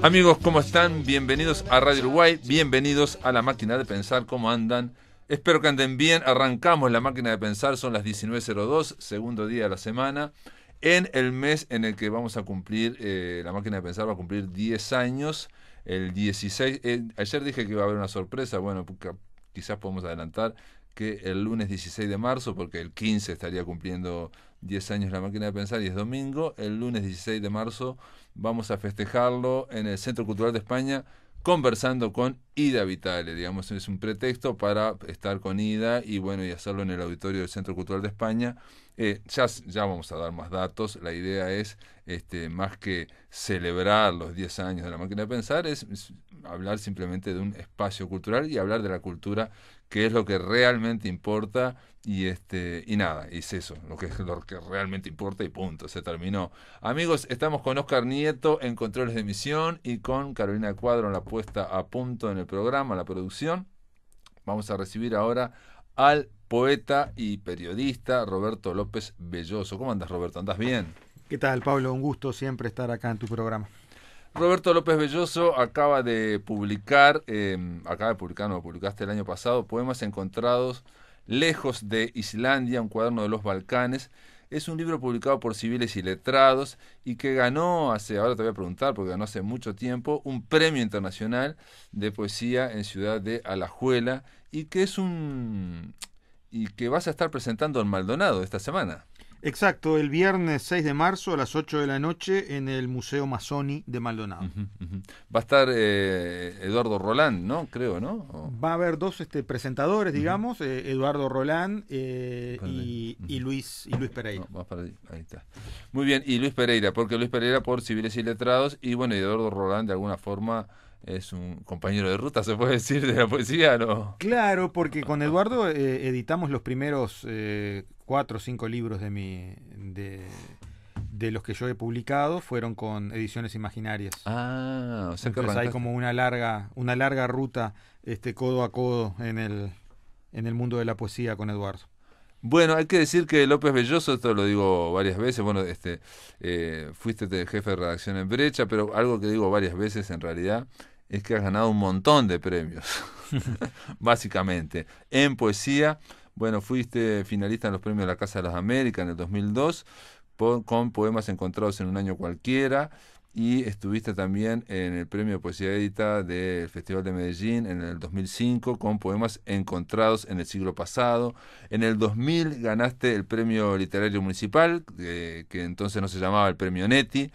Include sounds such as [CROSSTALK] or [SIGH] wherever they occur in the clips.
Amigos, ¿cómo están? Bienvenidos a Radio Uruguay, bienvenidos a la máquina de pensar, ¿cómo andan? Espero que anden bien, arrancamos la máquina de pensar, son las 19.02, segundo día de la semana, en el mes en el que vamos a cumplir, eh, la máquina de pensar va a cumplir 10 años, el 16, eh, ayer dije que iba a haber una sorpresa, bueno, quizás podemos adelantar que el lunes 16 de marzo, porque el 15 estaría cumpliendo 10 años la máquina de pensar y es domingo. El lunes 16 de marzo vamos a festejarlo en el Centro Cultural de España conversando con Ida Vitale. Digamos, es un pretexto para estar con Ida y bueno, y hacerlo en el auditorio del Centro Cultural de España. Eh, ya, vamos a dar más datos. La idea es, este, más que celebrar los 10 años de la máquina de pensar, es, hablar simplemente de un espacio cultural y hablar de la cultura, que es lo que realmente importa. Y, este, y nada, es eso, lo que lo que realmente importa y punto, se terminó. Amigos, estamos con Oscar Nieto en Controles de Emisión y con Carolina Cuadro en la puesta a punto en el programa, la producción. Vamos a recibir ahora al poeta y periodista Roberto López Belloso. ¿Cómo andas, Roberto? ¿Andas bien? ¿Qué tal, Pablo? Un gusto siempre estar acá en tu programa. Roberto López Belloso acaba de publicar, em, acaba de publicar, no, publicaste el año pasado, Poemas Encontrados Lejos de Islandia, un cuaderno de los Balcanes. Es un libro publicado por civiles y letrados y que ganó hace, ahora te voy a preguntar porque ganó hace mucho tiempo, un premio internacional de poesía en Ciudad de Alajuela y que es un y que vas a estar presentando en Maldonado esta semana. Exacto, el viernes 6 de marzo a las 8 de la noche en el Museo Masoni de Maldonado. Va a estar eh, Eduardo Roland, ¿no? Creo, ¿no? Va a haber dos este, presentadores, digamos, eh, Eduardo Roland eh, y, Luis, y Luis Pereira. Muy bien, y Luis Pereira, porque Luis Pereira por civiles y letrados y bueno, Eduardo Roland de alguna forma es un compañero de ruta, se puede decir, de la poesía, ¿no? Claro, porque con Eduardo eh, editamos los primeros eh, cuatro o cinco libros de mi. De, los que yo he publicado fueron con ediciones imaginarias. Ah, o sea Entonces hay como una larga, una larga ruta, este codo a codo en el, en el mundo de la poesía con Eduardo. Bueno, hay que decir que López Belloso, esto lo digo varias veces, bueno, este, eh, fuiste jefe de redacción en Brecha, pero algo que digo varias veces en realidad es que has ganado un montón de premios, [LAUGHS] [LAUGHS] básicamente. En poesía, bueno, fuiste finalista en los premios de la Casa de las Américas en el 2002, con poemas encontrados en un año cualquiera y estuviste también en el Premio de Poesía Edita del Festival de Medellín en el 2005 con poemas encontrados en el siglo pasado. En el 2000 ganaste el Premio Literario Municipal, eh, que entonces no se llamaba el Premio Neti.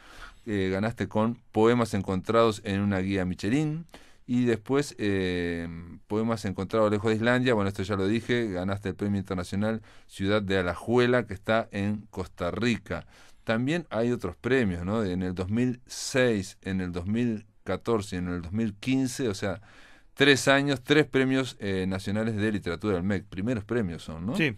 Eh, ganaste con poemas encontrados en una guía Michelin. Y después, eh, poemas encontrados lejos de Islandia. Bueno, esto ya lo dije. Ganaste el Premio Internacional Ciudad de Alajuela, que está en Costa Rica. También hay otros premios, ¿no? En el 2006, en el 2014 y en el 2015, o sea, tres años, tres premios eh, nacionales de literatura del MEC. Primeros premios son, ¿no? Sí.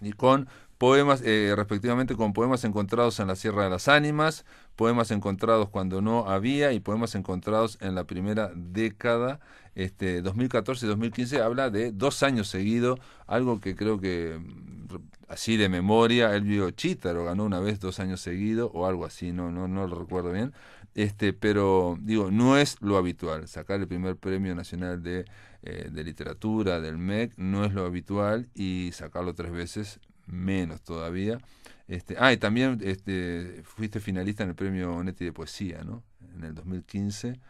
Y con poemas, eh, respectivamente, con poemas encontrados en la Sierra de las Ánimas, poemas encontrados cuando no había y poemas encontrados en la primera década este, 2014-2015 habla de dos años seguidos, algo que creo que mm, así de memoria, Él vio Chítaro ganó una vez dos años seguidos o algo así, no, no, no lo recuerdo bien. Este, pero digo, no es lo habitual. Sacar el primer premio nacional de, eh, literatura del MEC no es lo habitual y sacarlo tres veces menos todavía. Este, ah, y también este, fuiste finalista en el premio NETI de Poesía, ¿no? En el 2015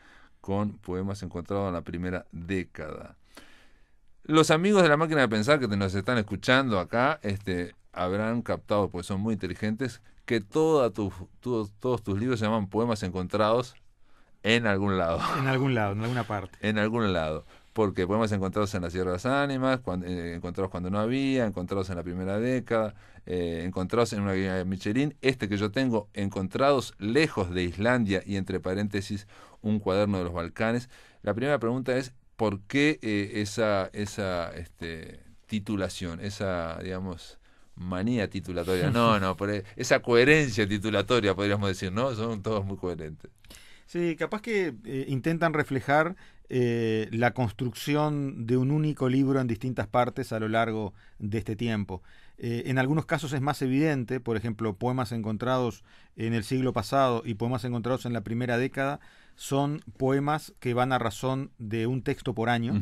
con poemas encontrados en la primera década. Los amigos de la máquina de pensar que nos están escuchando acá este, habrán captado, pues son muy inteligentes, que todos tus libros se llaman poemas encontrados en algún lado. [LAUGHS] En algún lado, en alguna parte. en algún lado. Porque poemas encontrados en las sierras Ánimas, eh, encontrados cuando no había, encontrados en la primera década, eh, encontrados en una guía de Michelin. Este que yo tengo, encontrados lejos de Islandia y entre paréntesis, un cuaderno de los Balcanes. La primera pregunta es, ¿por qué eh, esa, esa este, titulación, esa, digamos, manía titulatoria? No, no, por e, esa coherencia titulatoria, podríamos decir, ¿no? Son todos muy coherentes. Sí, capaz que eh, intentan reflejar eh, la construcción de un único libro en distintas partes a lo largo de este tiempo. en algunos casos es más evidente, por ejemplo, poemas encontrados en el siglo pasado y poemas encontrados en la primera década son poemas que van a razón de un texto por año.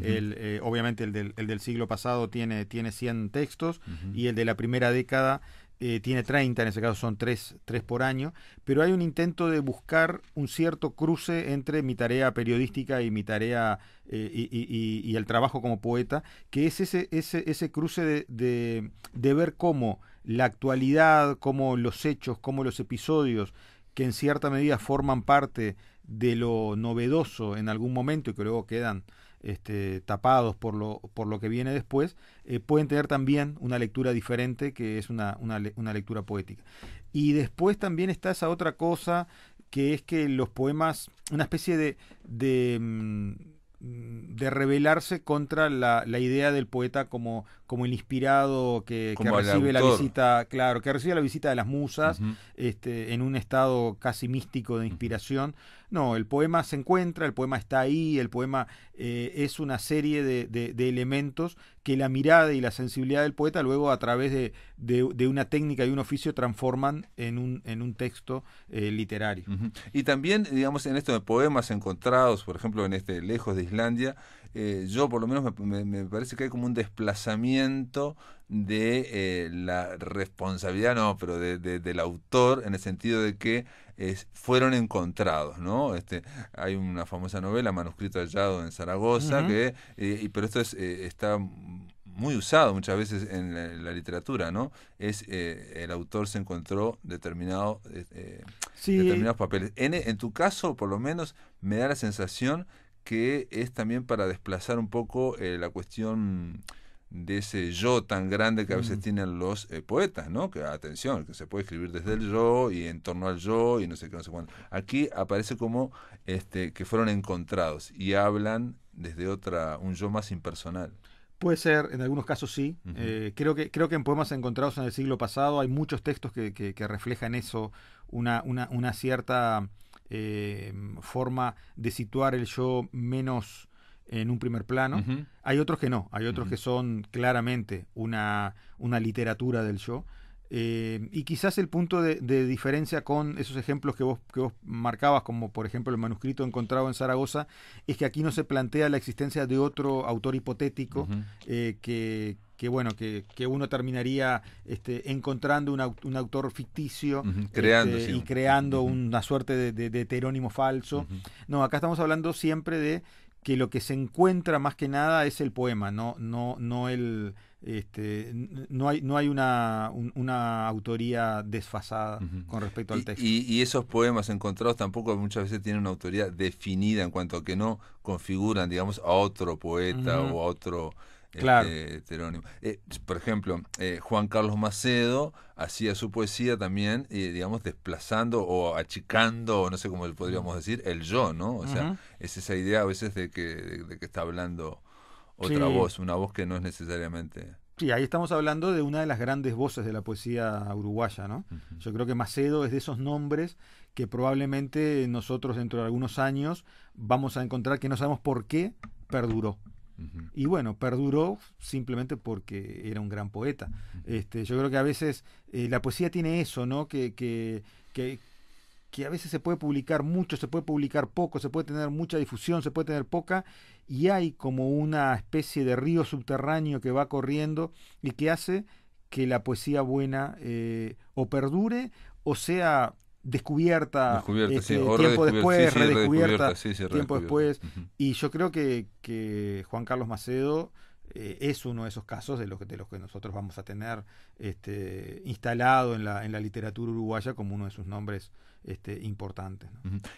El, eh, obviamente el del, siglo pasado tiene, tiene 100 textos y el de la primera década eh, tiene 30, en ese caso son 3, por año, pero hay un intento de buscar un cierto cruce entre mi tarea periodística y mi tarea eh, y, el trabajo como poeta, que es ese, ese, ese cruce de, de, de ver cómo la actualidad, cómo los hechos, cómo los episodios que en cierta medida forman parte de lo novedoso en algún momento y que luego quedan este, tapados por lo, por lo que viene después, eh, pueden tener también una lectura diferente que es una, una, lectura poética. Y después también está esa otra cosa que es que los poemas, una especie de, de, mm, de rebelarse contra la, la, idea del poeta como, como el inspirado que, recibe la visita, claro, que recibe la visita de las musas, este, en un estado casi místico de inspiración. No, el poema se encuentra, el poema está ahí, el poema eh, es una serie de, elementos que la mirada y la sensibilidad del poeta luego a través de, una técnica y un oficio transforman en un, en un texto eh, literario. Y también, digamos, en estos poemas encontrados, por ejemplo, en este Lejos de Islandia, eh, yo por lo menos me, parece que hay como un desplazamiento de eh, la responsabilidad, no, pero de, del autor en el sentido de que fueron encontrados, ¿no? Este, hay una famosa novela, Manuscrito hallado en Zaragoza, que, eh, pero esto es, está muy usado muchas veces en la, literatura, ¿no? Es el autor se encontró determinado, determinados papeles. En, en tu caso, por lo menos, me da la sensación que es también para desplazar un poco eh, la cuestión de ese yo tan grande que a veces mm. tienen los eh, poetas, ¿no? Que atención, que se puede escribir desde el yo y en torno al yo y no sé qué, no sé cuándo. Aquí aparece como este, que fueron encontrados y hablan desde otra, un yo más impersonal. Puede ser, en algunos casos sí. Eh, creo, que, creo que en poemas encontrados en el siglo pasado hay muchos textos que, reflejan eso, una, una cierta Em, forma de situar el yo menos en un primer plano. Hay otros que no, hay otros que son claramente una, una literatura del yo. Eh, y quizás el punto de, diferencia con esos ejemplos que vos, que vos marcabas, como por ejemplo el manuscrito encontrado en Zaragoza, es que aquí no se plantea la existencia de otro autor hipotético eh, que, que bueno, que, uno terminaría este, encontrando un, autor ficticio este, y creando una suerte de, heterónimo falso. No, acá estamos hablando siempre de que lo que se encuentra más que nada es el poema, no, no, no el, este, no hay, no hay una, una autoría desfasada con respecto al texto. Y, esos poemas encontrados tampoco muchas veces tienen una autoría definida en cuanto a que no configuran, digamos, a otro poeta o a otro este, heterónimo. Eh, por ejemplo, eh, Juan Carlos Macedo hacía su poesía también, eh, digamos, desplazando o achicando, no sé cómo podríamos decir, el yo, ¿no? O sea, es esa idea a veces de que, de que está hablando otra voz, una voz que no es necesariamente... Sí, ahí estamos hablando de una de las grandes voces de la poesía uruguaya, ¿no? Yo creo que Macedo es de esos nombres que probablemente nosotros dentro de algunos años vamos a encontrar que no sabemos por qué perduró. Y bueno, perduró simplemente porque era un gran poeta. Este, yo creo que a veces eh, la poesía tiene eso, ¿no? que, que, que a veces se puede publicar mucho, se puede publicar poco, se puede tener mucha difusión, se puede tener poca, y hay como una especie de río subterráneo que va corriendo y que hace que la poesía buena eh, o perdure o sea descubierta, tiempo después, redescubierta, tiempo después. Y yo creo que, que Juan Carlos Macedo eh, es uno de esos casos de los, de los que nosotros vamos a tener este, instalado en la, en la literatura uruguaya como uno de sus nombres este, importantes.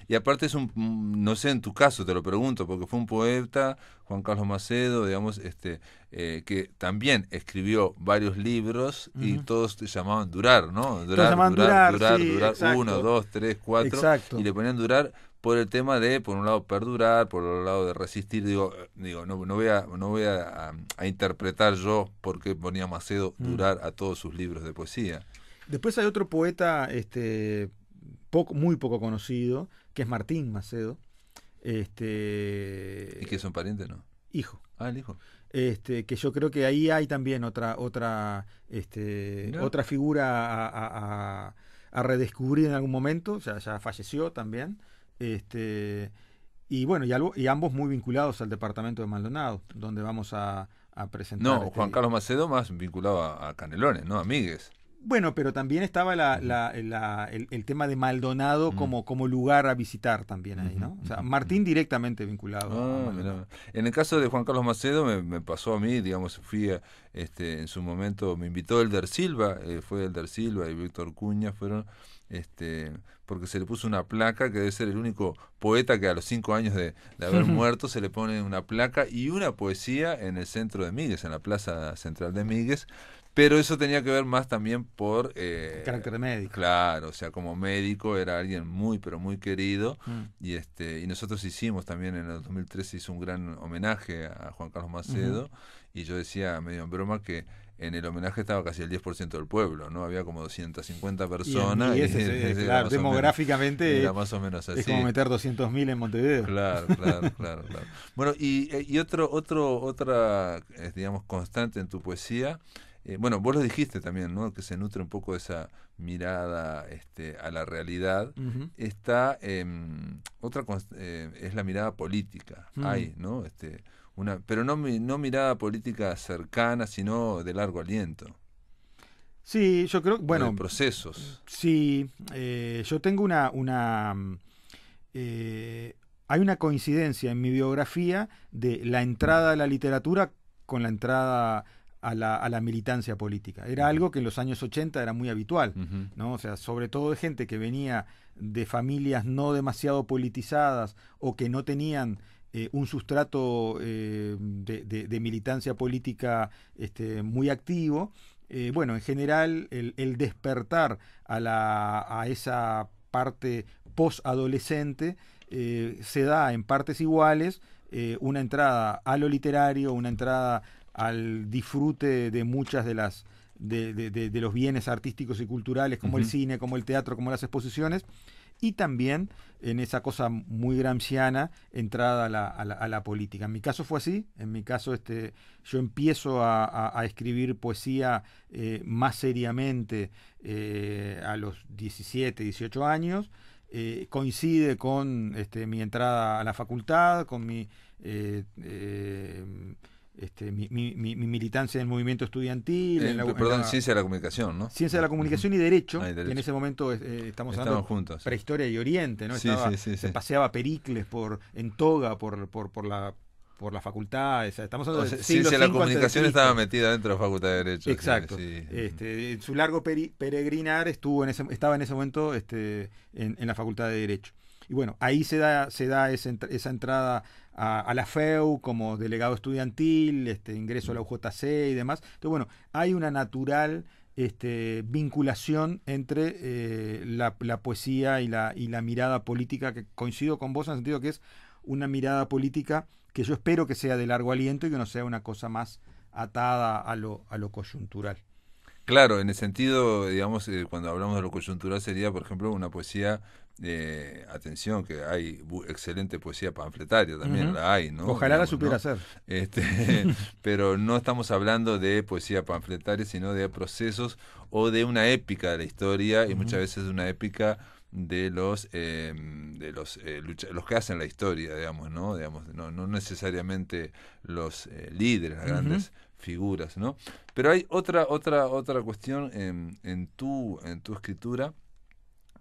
Y aparte es un, mm, no sé en tu caso, te lo pregunto, porque fue un poeta, Juan Carlos Macedo, digamos, este, eh, que también escribió varios libros y todos te llamaban durar, ¿no? Durar, durar, durar, durar, uno, dos, tres, cuatro. Y le ponían durar por el tema de, por un lado, perdurar, por otro lado, de resistir. Digo, eh, digo no, no voy, a, no voy a, interpretar yo por qué ponía Macedo mm. durar a todos sus libros de poesía. Después hay otro poeta este, poco, muy poco conocido, que es Martín Macedo. Este, ¿Y que un pariente, no? Hijo. Ah, el hijo. Este, que yo creo que ahí hay también otra, otra, este, otra figura a, a, a, redescubrir en algún momento. O sea, ya falleció también. Este, y bueno, y, y, ambos muy vinculados al departamento de Maldonado, donde vamos a, presentar. No, este Juan Carlos Macedo más vinculado a, Canelones, ¿no? A Bueno, pero también estaba la, el, tema de Maldonado como, como lugar a visitar también ahí, ¿no? O sea, Martín directamente vinculado. Ah, en el caso de Juan Carlos Macedo me, pasó a mí, digamos, fui este, en su momento, me invitó Elder Silva, eh, fue Elder Silva y Víctor Cuña, fueron este, porque se le puso una placa, que debe ser el único poeta que a los cinco años de, haber muerto se le pone una placa y una poesía en el centro de Migues, en la plaza central de Migues. Pero eso tenía que ver más también por... Eh, carácter médico. Claro, o sea, como médico era alguien muy, pero muy querido. Mm. Y este y nosotros hicimos también en el 2013, hizo un gran homenaje a Juan Carlos Macedo. Y yo decía medio en broma que en el homenaje estaba casi el 10% del pueblo, ¿no? Había como 250 personas. Y, demográficamente más o menos así. es como meter 200.000 en Montevideo. Claro, claro, [LAUGHS] claro, Bueno, eh, y, otro, otro, otra, eh, digamos, constante en tu poesía, eh, bueno, vos lo dijiste también, ¿no? Que se nutre un poco esa mirada este, a la realidad. Está, em, otra, es la mirada política. Mm. Hay, ¿no? Este, pero no, no mirada política cercana, sino de largo aliento. Sí, yo creo, bueno, procesos. Sí, eh, yo tengo una, una eh, hay una coincidencia en mi biografía de la entrada a la literatura con la entrada a la, a la, militancia política. Era algo que en los años 80 era muy habitual, ¿no? O sea, sobre todo de gente que venía de familias no demasiado politizadas o que no tenían eh, un sustrato eh, de, militancia política este, muy activo. Eh, bueno, en general, el, despertar a, la, esa parte post-adolescente se da en partes iguales una entrada a lo literario, una entrada al disfrute de muchas de las de, de los bienes artísticos y culturales, como el cine, como el teatro, como las exposiciones, y también en esa cosa muy gramsciana entrada a la, política. En mi caso fue así, en mi caso este, yo empiezo a, escribir poesía eh, más seriamente eh, a los 17, 18 años, eh, coincide con este, mi entrada a la facultad, con mi este, mi, militancia en el movimiento estudiantil. en eh, la, perdón, ciencia de la comunicación, ¿no? Ciencia de la comunicación y derecho, ah, en ese momento eh, eh, estamos hablando juntos. prehistoria y oriente, ¿no? se paseaba Pericles por, en toga por, por, por la por la facultad, estamos ciencia de la comunicación estaba metida dentro de la facultad de derecho. Exacto. este su largo peregrinar estuvo en ese, estaba en ese momento este, en la facultad de derecho. Y bueno, ahí se da, se da esa, entrada a, la FEU como delegado estudiantil, este, ingreso a la UJC y demás. Entonces, bueno, hay una natural este, vinculación entre eh, la, poesía y la, y la mirada política, que coincido con vos en el sentido que es una mirada política que yo espero que sea de largo aliento y que no sea una cosa más atada a lo, a lo coyuntural. Claro, en el sentido, digamos, eh, cuando hablamos de lo coyuntural sería, por ejemplo, una poesía eh, atención, que hay excelente poesía panfletaria también, la hay, ¿no? Ojalá la supiera hacer. Este, [LAUGHS] pero no estamos hablando de poesía panfletaria, sino de procesos o de una épica de la historia y muchas veces una épica de los em, de los eh, los que hacen la historia digamos no digamos no, necesariamente los eh, líderes las grandes figuras no pero hay otra otra otra cuestión en, en tu en tu escritura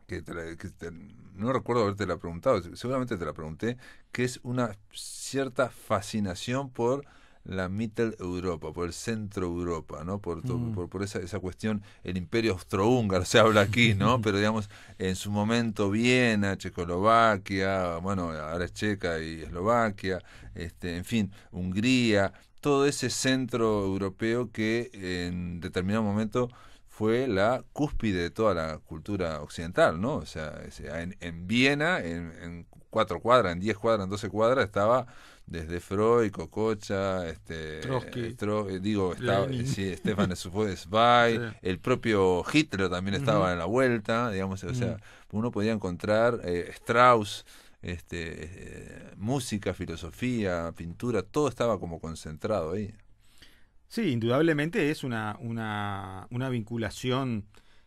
que, no recuerdo haberte la preguntado, seguramente te la pregunté, que es una cierta fascinación por la Middle Europa, por el centro Europa, ¿no? Por, mm. por, esa, esa cuestión, el imperio austrohúngaro se habla aquí, ¿no? [LAUGHS] Pero digamos, en su momento Viena, Checoslovaquia, bueno, ahora es Checa y Eslovaquia, este, en fin, Hungría, todo ese centro europeo que en determinado momento fue la cúspide de toda la cultura occidental, ¿no? O sea, en, Viena, en, cuatro cuadras, en diez cuadras, en doce cuadras, estaba desde Freud, Cococha, este, eh, digo, estaba, eh, Stefan Zweig, [LAUGHS] el propio Hitler también estaba en la vuelta, digamos, o sea, uno podía encontrar eh, Strauss, este, música, filosofía, pintura, todo estaba como concentrado ahí. Sí, indudablemente es una, vinculación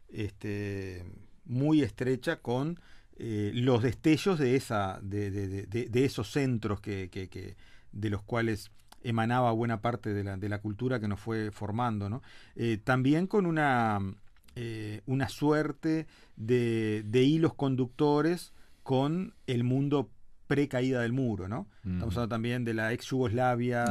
este, muy estrecha con eh, los destellos de, esa, de, esos centros que, de los cuales emanaba buena parte de la, cultura que nos fue formando. Eh, también con una, eh, una suerte de, hilos conductores con el mundo precaída del muro, ¿no? Estamos hablando también de la ex Yugoslavia,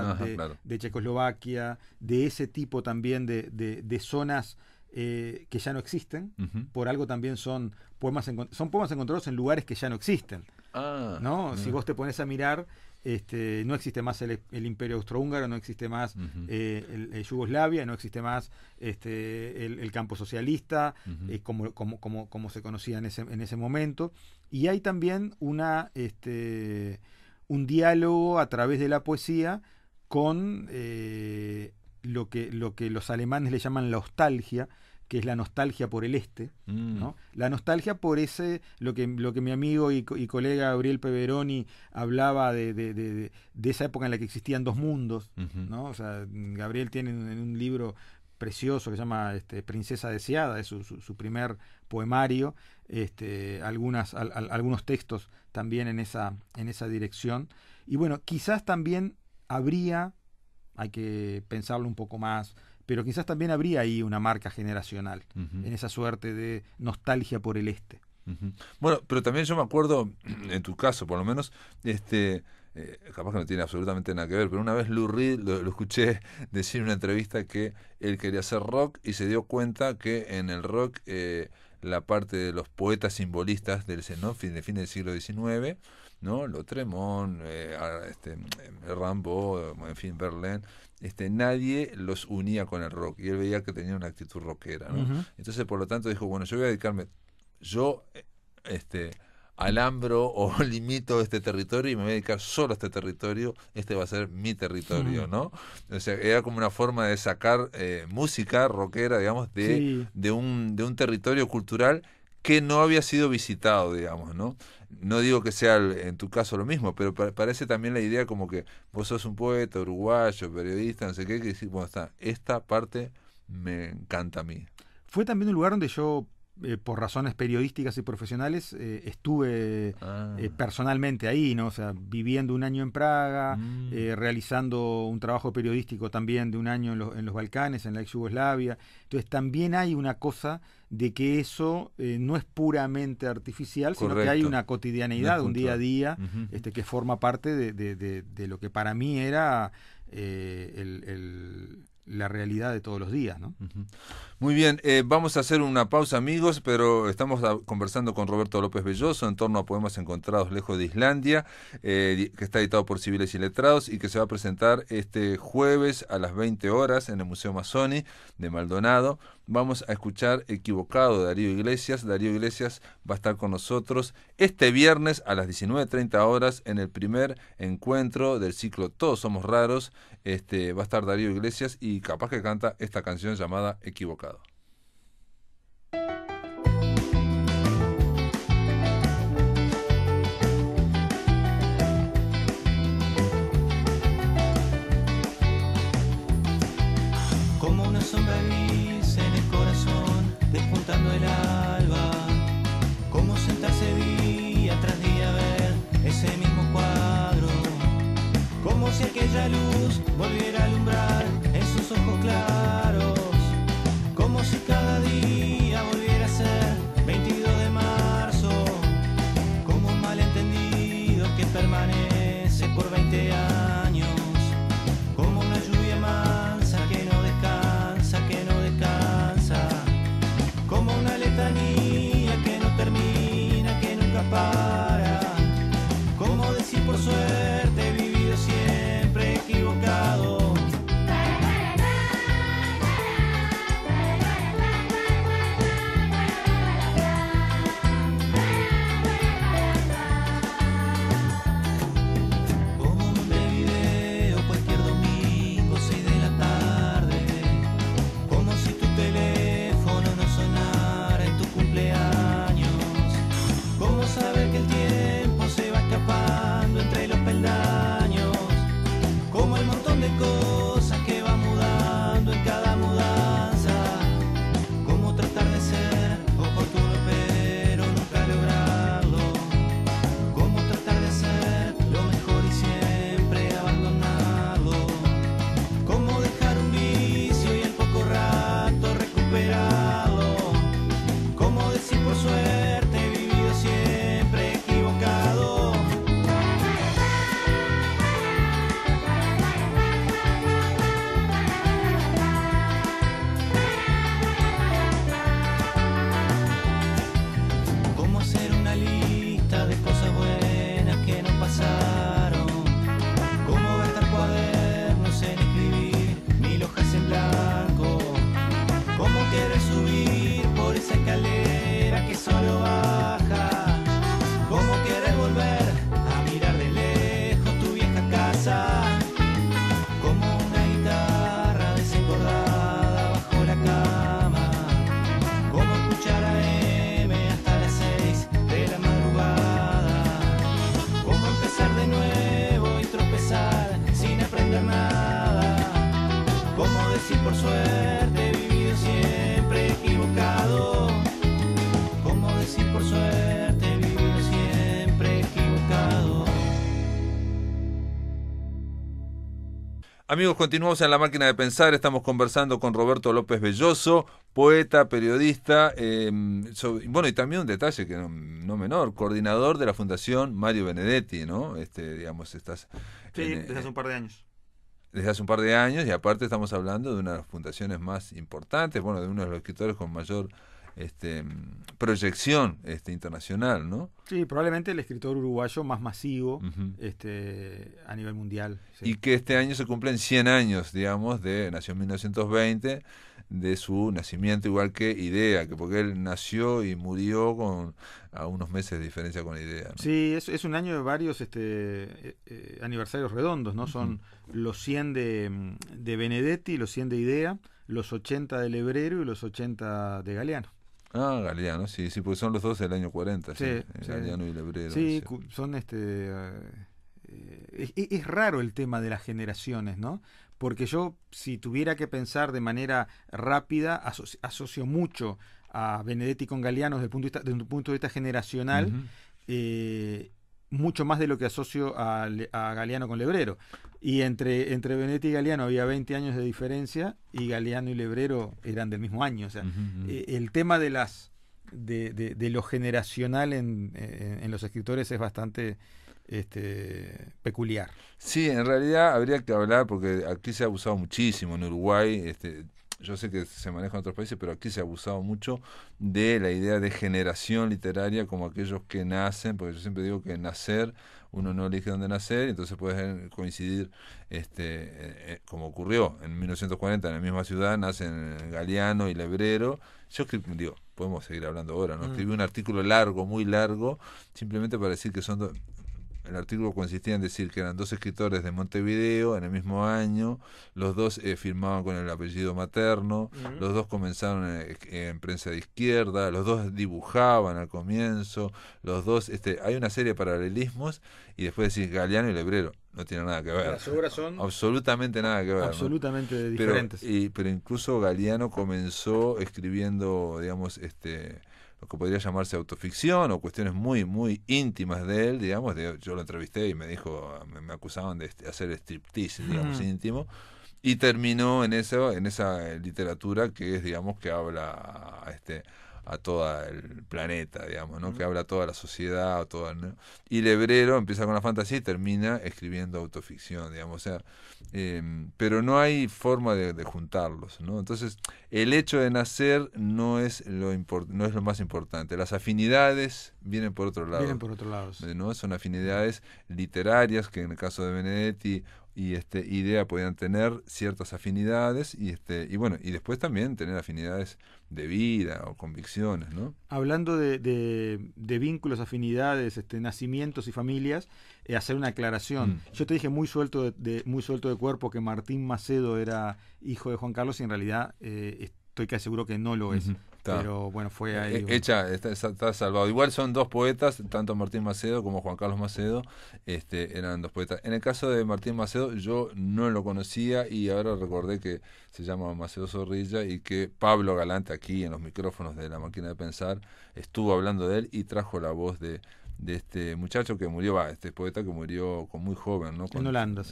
de, Checoslovaquia, de ese tipo también de, zonas eh, que ya no existen. Por algo también son poemas, son poemas encontrados en lugares que ya no existen. Ah, ¿no? Si vos te pones a mirar, este, no existe más el, imperio austrohúngaro, no existe más eh, Yugoslavia, no existe más este, el, campo socialista, eh, como, como, como, se conocía en ese, en ese momento. Y hay también una, este, un diálogo a través de la poesía con eh, lo, que, lo que los alemanes le llaman la nostalgia, que es la nostalgia por el este, mm. La nostalgia por ese, lo que, lo que mi amigo y, colega Gabriel Peveroni hablaba de, de, de, de, esa época en la que existían dos mundos, ¿no? O sea, Gabriel tiene en un libro precioso que se llama este, Princesa Deseada, es su, primer poemario, este, algunas, algunos textos también en esa, en esa dirección. Y bueno, quizás también habría, hay que pensarlo un poco más, pero quizás también habría ahí una marca generacional, en esa suerte de nostalgia por el este. Bueno, pero también yo me acuerdo, en tu caso por lo menos, este, eh, capaz que no tiene absolutamente nada que ver, pero una vez Lou Reed lo, escuché [LAUGHS] decir en una entrevista que él quería hacer rock y se dio cuenta que en el rock eh, la parte de los poetas simbolistas del fin, del siglo XIX, ¿no? lo eh, este, eh, Rambo, en fin, Verlaine este, nadie los unía con el rock y él veía que tenía una actitud rockera, ¿no? Entonces, por lo tanto, dijo, bueno, yo voy a dedicarme, yo, este, alambro o [LAUGHS] limito este territorio y me voy a dedicar solo a este territorio, este va a ser mi territorio, ¿no? O sea, era como una forma de sacar eh, música rockera, digamos, de, un, territorio cultural que no había sido visitado, digamos, ¿no? No digo que sea en tu caso lo mismo, pero parece también la idea como que vos sos un poeta, uruguayo, periodista, no sé qué, que decís, bueno, esta parte me encanta a mí. Fue también un lugar donde yo eh, por razones periodísticas y profesionales, eh, estuve ah. eh, personalmente ahí, ¿no? O sea, viviendo un año en Praga, mm. realizando un trabajo periodístico también de un año en, en los Balcanes, en la ex Yugoslavia. Entonces, también hay una cosa de que eso no es puramente artificial, sino que hay una cotidianeidad, un día a día, este, que forma parte de, lo que para mí era el la realidad de todos los días. ¿no? Muy bien, eh, vamos a hacer una pausa amigos, pero estamos conversando con Roberto López Belloso en torno a Poemas Encontrados Lejos de Islandia, eh, que está editado por Civiles y Letrados y que se va a presentar este jueves a las 20 horas en el Museo Mazzoni de Maldonado vamos a escuchar Equivocado de Darío Iglesias. Darío Iglesias va a estar con nosotros este viernes a las 19.30 horas en el primer encuentro del ciclo Todos Somos Raros. Este, va a estar Darío Iglesias y capaz que canta esta canción llamada Equivocado. el alba. Cómo sentarse día tras día a ver ese mismo cuadro. Como si aquella luz volviera a alumbrar en sus ojos claros. Amigos, continuamos en la máquina de pensar. Estamos conversando con Roberto López Belloso, poeta, periodista, em, bueno, y también un detalle que no, menor, coordinador de la Fundación Mario Benedetti, ¿no? Este, digamos, estás. Sí, desde hace eh, un par de años. Desde hace un par de años, y aparte estamos hablando de una de las fundaciones más importantes, bueno, de uno de los escritores con mayor este, mm, proyección este, internacional, ¿no? Sí, probablemente el escritor uruguayo más masivo este, a nivel mundial. Y que este año se cumplen 100 años, digamos, de nació en 1920, de su nacimiento, igual que Idea, que porque él nació y murió con a unos meses de diferencia con Idea. Sí, es, un año de varios este, eh, eh, aniversarios redondos, ¿no? Son los 100 de, mm, de Benedetti, los 100 de Idea, los 80 del Lebrero y los 80 de Galeano. Ah, Galeano, sí, sí, porque son los dos del año 40, sí, Galeano y Lebrero. Sí, son este... Eh, es, raro el tema de las generaciones, ¿no? Porque yo, si tuviera que pensar de manera rápida, asocio, mucho a Benedetti con Galeano desde, un punto de vista generacional, eh, mucho más de lo que asocio a, a Galeano con Lebrero. Y entre, entre Benetti y Galeano había 20 años de diferencia y Galeano y Lebrero eran del mismo año. O sea, eh, el tema de las de, de, de lo generacional en, en, los escritores es bastante este, peculiar. Sí, en realidad habría que hablar porque aquí se ha abusado muchísimo en Uruguay. Este, yo sé que se maneja en otros países, pero aquí se ha abusado mucho de la idea de generación literaria como aquellos que nacen, porque yo siempre digo que nacer uno no elige dónde nacer, entonces puedes eh, coincidir, este, eh, eh, como ocurrió en 1940 en la misma ciudad, nacen Galeano y Lebrero. Yo escribí, digo, podemos seguir hablando ahora, ¿no? Mm. Escribí un artículo largo, muy largo, simplemente para decir que son dos el artículo consistía en decir que eran dos escritores de Montevideo en el mismo año, los dos eh, firmaban con el apellido materno, los dos comenzaron eh, eh, en, prensa de izquierda, los dos dibujaban al comienzo, los dos, este, hay una serie de paralelismos y después decís Galeano y Lebrero, no tiene nada que ver. Las obras son absolutamente nada que ver. Absolutamente diferentes. pero incluso Galeano comenzó escribiendo, digamos, este lo que podría llamarse autoficción o cuestiones muy, muy íntimas de él, digamos. yo lo entrevisté y me dijo, me, acusaban de hacer striptease, digamos, íntimo. Y terminó en, eso, en esa literatura que es, digamos, que habla a este, a todo el planeta, digamos, ¿no? Que habla toda la sociedad, ...y toda, ¿no? Y Lebrero empieza con la fantasía y termina escribiendo autoficción, digamos, o sea, em, pero no hay forma de, juntarlos, ¿no? Entonces, el hecho de nacer no es lo no es lo más importante. Las afinidades vienen por otro lado. Vienen por otro lado. Son afinidades literarias que en el caso de Benedetti y este idea podían tener ciertas afinidades y este y bueno y después también tener afinidades de vida o convicciones no hablando de, de, vínculos afinidades este nacimientos y familias eh, hacer una aclaración mm. yo te dije muy suelto de, muy suelto de cuerpo que Martín Macedo era hijo de Juan Carlos y en realidad eh, estoy casi seguro que no lo es pero bueno, fue eh, ahí. hecha, eh, está, salvado. Igual son dos poetas, tanto Martín Macedo como Juan Carlos Macedo, este, eran dos poetas. En el caso de Martín Macedo, yo no lo conocía y ahora recordé que se llama Macedo Zorrilla y que Pablo Galante aquí en los micrófonos de la máquina de pensar estuvo hablando de él y trajo la voz de, de este muchacho que murió, va, este poeta que murió con muy joven, ¿no? Con,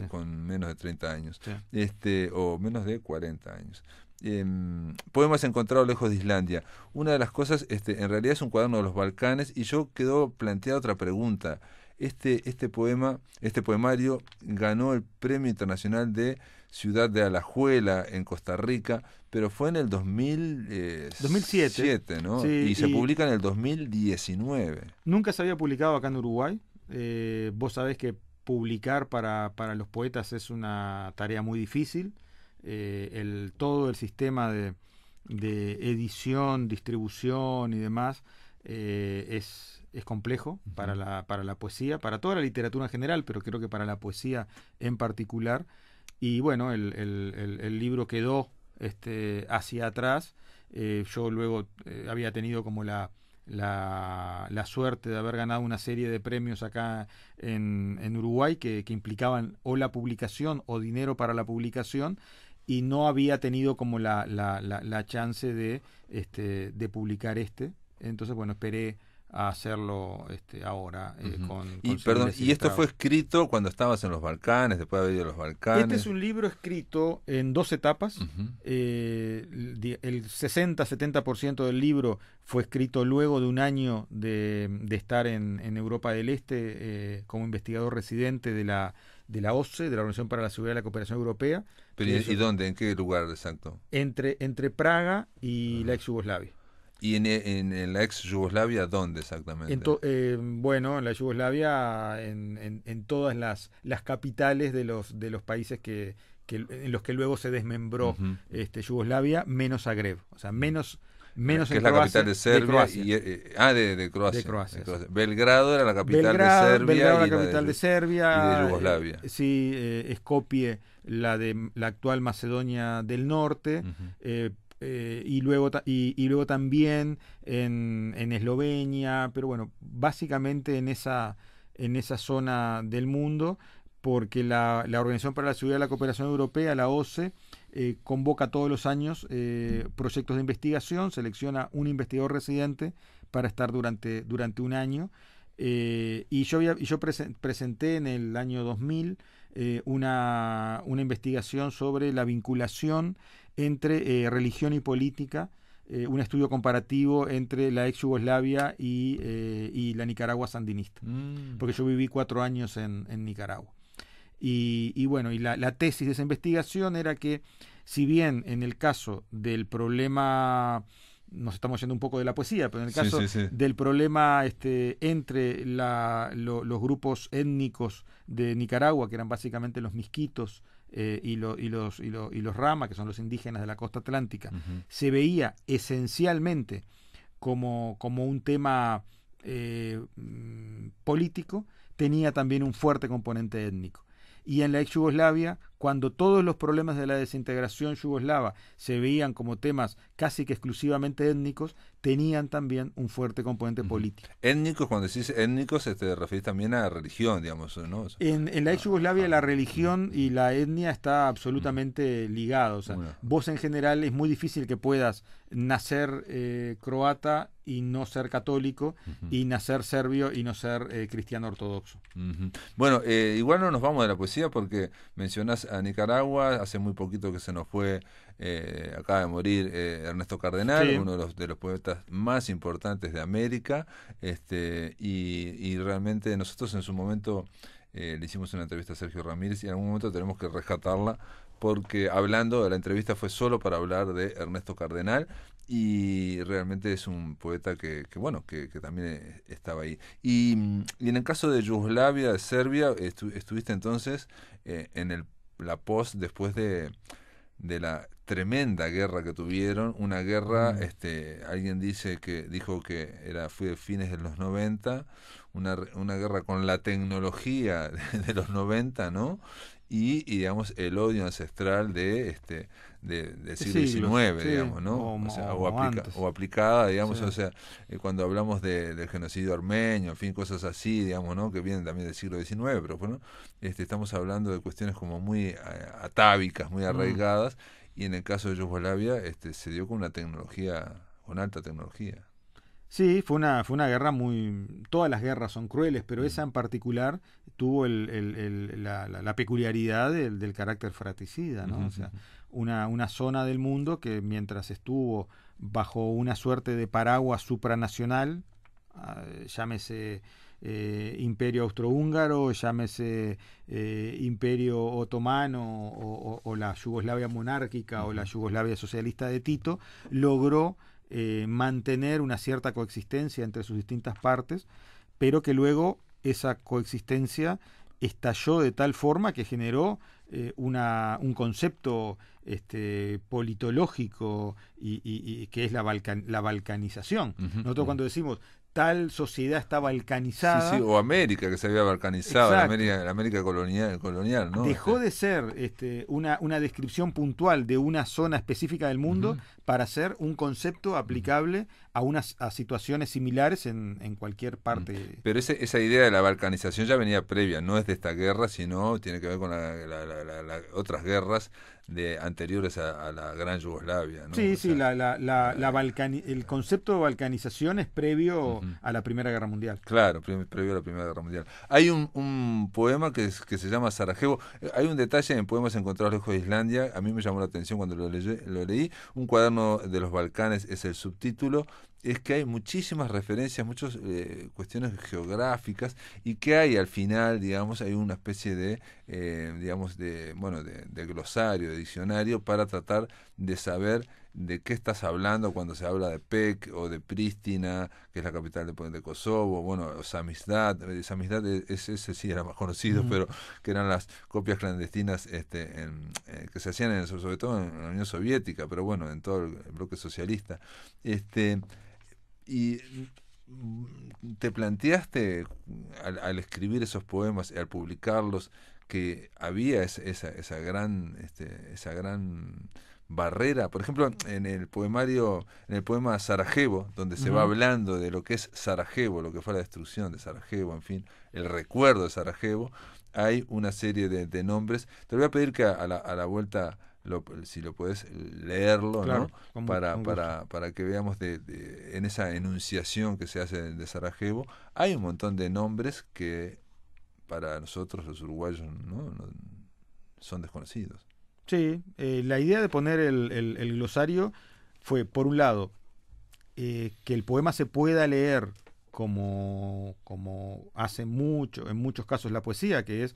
Con menos de 30 años. Este, o menos de 40 años. Em, poemas encontrados lejos de Islandia. Una de las cosas, este, en realidad es un cuaderno de los Balcanes y yo quedo planteada otra pregunta. Este, este poema, este poemario ganó el Premio Internacional de Ciudad de Alajuela en Costa Rica, pero fue en el 2000, 2007, eh, ¿no? y se publica en el 2019. Nunca se había publicado acá en Uruguay. Eh, vos sabés que publicar para, para los poetas es una tarea muy difícil eh, el, todo el sistema de, de edición, distribución y demás eh, es, complejo para, la, para la poesía, para toda la literatura en general, pero creo que para la poesía en particular. Y bueno, el, libro quedó este, hacia atrás. Eh, yo luego había tenido como la, la, la, suerte de haber ganado una serie de premios acá en, Uruguay que, implicaban o la publicación o dinero para la publicación y no había tenido como la, chance de, este, de publicar este. Entonces, bueno, esperé a hacerlo este, ahora eh, con, y, perdón, y esto fue escrito cuando estabas en los Balcanes, después de haber ido a los Balcanes. Este es un libro escrito en dos etapas. Eh, el 60-70% del libro fue escrito luego de un año de, estar en, Europa del Este eh, como investigador residente de la, de la OCE, de la Organización para la Seguridad y la Cooperación Europea. ¿Y, dónde? ¿En qué lugar exacto? Entre, entre Praga y la ex Yugoslavia. ¿Y e, en, en, la ex Yugoslavia dónde exactamente? Eh, bueno, en la Yugoslavia, en, en, todas las, las capitales de los, de los países que, que en los que luego se desmembró este, Yugoslavia, menos Zagreb. O sea, menos menos en es Croacia, la capital de Serbia. Eh, eh, ah, de, Croacia, Belgrado era la capital de Serbia. Belgrado y la capital de, Serbia. Y de eh, Yugoslavia. sí, eh, la de la actual Macedonia del Norte. y, luego y, luego también en, en, Eslovenia, pero bueno, básicamente en esa, en esa zona del mundo, porque la, la Organización para la Seguridad y la Cooperación Europea, la OCE, eh, convoca todos los años eh, proyectos de investigación, selecciona un investigador residente para estar durante, durante un año. Eh, y yo, y yo presenté en el año 2000 una, una, investigación sobre la vinculación entre religión y política, un estudio comparativo entre la ex Yugoslavia y, la Nicaragua sandinista, mm. porque yo viví cuatro años en, en Nicaragua. Y, bueno, y la, tesis de esa investigación era que si bien en el caso del problema, nos estamos yendo un poco de la poesía, pero en el caso del problema este, entre los grupos étnicos de Nicaragua, que eran básicamente los misquitos, eh, y, lo, y, los, y, los Rama, que son los indígenas de la costa atlántica, se veía esencialmente como, como un tema eh, mm, político, tenía también un fuerte componente étnico y en la ex Yugoslavia, cuando todos los problemas de la desintegración yugoslava se veían como temas casi que exclusivamente étnicos, tenían también un fuerte componente político. Étnicos, cuando decís étnicos, se este, te refieres también a religión, digamos, en, la ex Yugoslavia la religión y la etnia está absolutamente ligados vos en general es muy difícil que puedas nacer eh, croata y no ser católico, y nacer serbio y no ser eh, cristiano ortodoxo. Bueno, eh, igual no nos vamos de la poesía porque mencionas a Nicaragua, hace muy poquito que se nos fue eh, acaba de morir eh, Ernesto Cardenal, uno de los, de los, poetas más importantes de América, este, y, realmente nosotros en su momento eh, le hicimos una entrevista a Sergio Ramírez y en algún momento tenemos que rescatarla porque hablando de la entrevista fue solo para hablar de Ernesto Cardenal y realmente es un poeta que, bueno, que, que, también estaba ahí. Mm, y, en el caso de Yugoslavia, de Serbia, estuviste entonces en el, la post después de, de la tremenda guerra que tuvieron, una guerra, mm. este, alguien dice que dijo que era fue de fines de los 90, una, una guerra con la tecnología [LAUGHS] de los 90, ¿no? Y, digamos el odio ancestral de este de, del siglo XIX digamos no o, aplicada digamos o sea eh, cuando hablamos del genocidio armenio en fin cosas así digamos no que vienen también del siglo XIX pero bueno este estamos hablando de cuestiones como muy eh, atávicas muy mm. arraigadas y en el caso de Yugoslavia este, se dio con una tecnología, con alta tecnología. Sí, fue una, fue una guerra muy... Todas las guerras son crueles, pero esa en particular tuvo la, peculiaridad del, carácter fratricida, ¿no? O sea, una, zona del mundo que mientras estuvo bajo una suerte de paraguas supranacional, ah, llámese eh, imperio austrohúngaro, llámese eh, imperio otomano o, la Yugoslavia monárquica o la Yugoslavia socialista de Tito, logró eh, mantener una cierta coexistencia entre sus distintas partes, pero que luego esa coexistencia estalló de tal forma que generó un concepto este, politológico y, que es la, la balcanización. Nosotros cuando decimos tal sociedad está balcanizada. o América que se había balcanizado, la América, la colonial, ¿no? Dejó este. de ser este, una, una, descripción puntual de una zona específica del mundo para ser un concepto aplicable a unas a situaciones similares en, cualquier parte. Pero esa idea de la balcanización ya venía previa, no es de esta guerra, sino tiene que ver con la, otras guerras de anteriores a, la gran Yugoslavia. ¿no? Sí, sí, la, la, la, el concepto de balcanización es previo a la Primera Guerra Mundial. Claro, previo a la Primera Guerra Mundial. Hay un, un poema que, que se llama Sarajevo. Eh, hay un detalle en poemas encontrados lejos de Islandia. A mí me llamó la atención cuando lo, lo leí. Un cuaderno de los Balcanes es el subtítulo es que hay muchísimas referencias, muchas eh, cuestiones geográficas y que hay al final, digamos, hay una especie de, eh, digamos, de, bueno, de, glosario, de diccionario para tratar de saber de qué estás hablando cuando se habla de PEC o de Pristina, que es la capital de, de Kosovo, bueno, Samizdat, eh, Samizdat e, es, ese sí era más conocido, pero que eran las copias clandestinas este, que se hacían sobre todo en la Unión Soviética, pero bueno, en todo el bloque socialista. Este, y te planteaste al, escribir esos poemas, y al publicarlos, que había esa, gran, este, esa gran barrera. Por ejemplo, en el poemario, en el poema Sarajevo, donde se va hablando de lo que es Sarajevo, lo que fue la destrucción de Sarajevo, en fin, el recuerdo de Sarajevo, hay una serie de, nombres. Te voy a pedir que a la, a la vuelta si lo puedes leerlo, para, que veamos de, en esa enunciación que se hace de Sarajevo, hay un montón de nombres que para nosotros los uruguayos ¿no? son desconocidos. Sí, eh, la idea de poner el, glosario fue, por un lado, eh, que el poema se pueda leer como, como hace mucho, en muchos casos la poesía, que es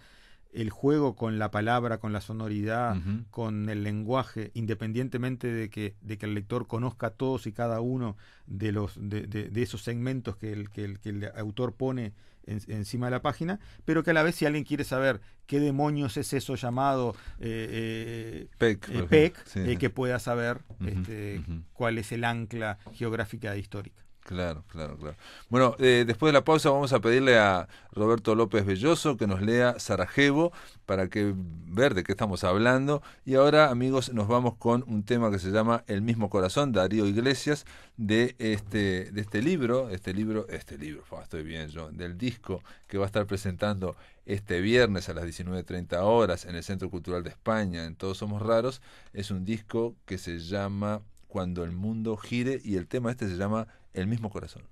el juego con la palabra, con la sonoridad, con el lenguaje, independientemente de que, de que el lector conozca todos y cada uno de, los, de, esos segmentos que el, que el, autor pone encima de la página, pero que a la vez si alguien quiere saber qué demonios es eso llamado eh, eh, PEC, eh, que pueda saber este, cuál es el ancla geográfica e histórica. Claro, claro, claro. Bueno, eh, después de la pausa vamos a pedirle a Roberto López Belloso que nos lea Sarajevo para que ver de qué estamos hablando. Y ahora, amigos, nos vamos con un tema que se llama El mismo corazón, Darío Iglesias, de este, de este libro, este libro, este libro, estoy bien yo, del disco que va a estar presentando este viernes a las 19.30 horas en el Centro Cultural de España, en Todos Somos Raros. Es un disco que se llama Cuando el mundo gire y el tema este se llama el mismo corazón.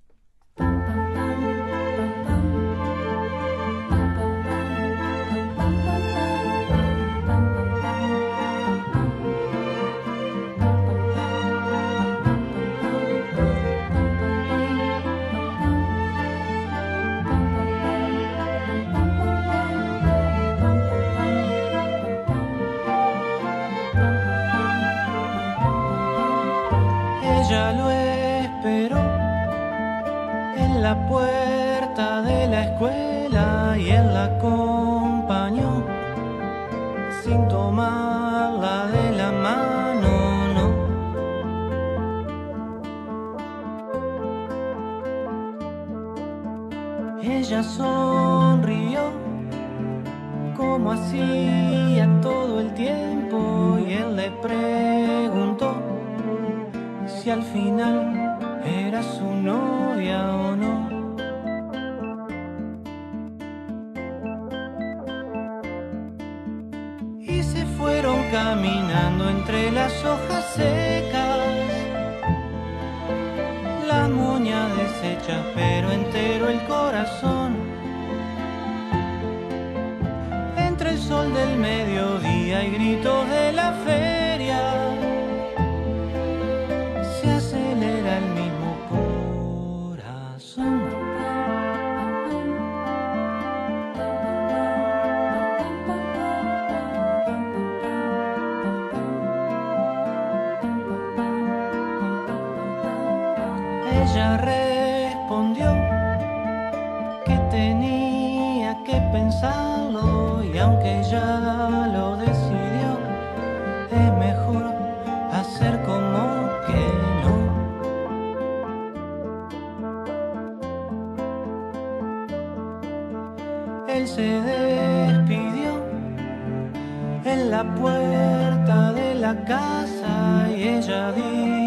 casa y ella dijo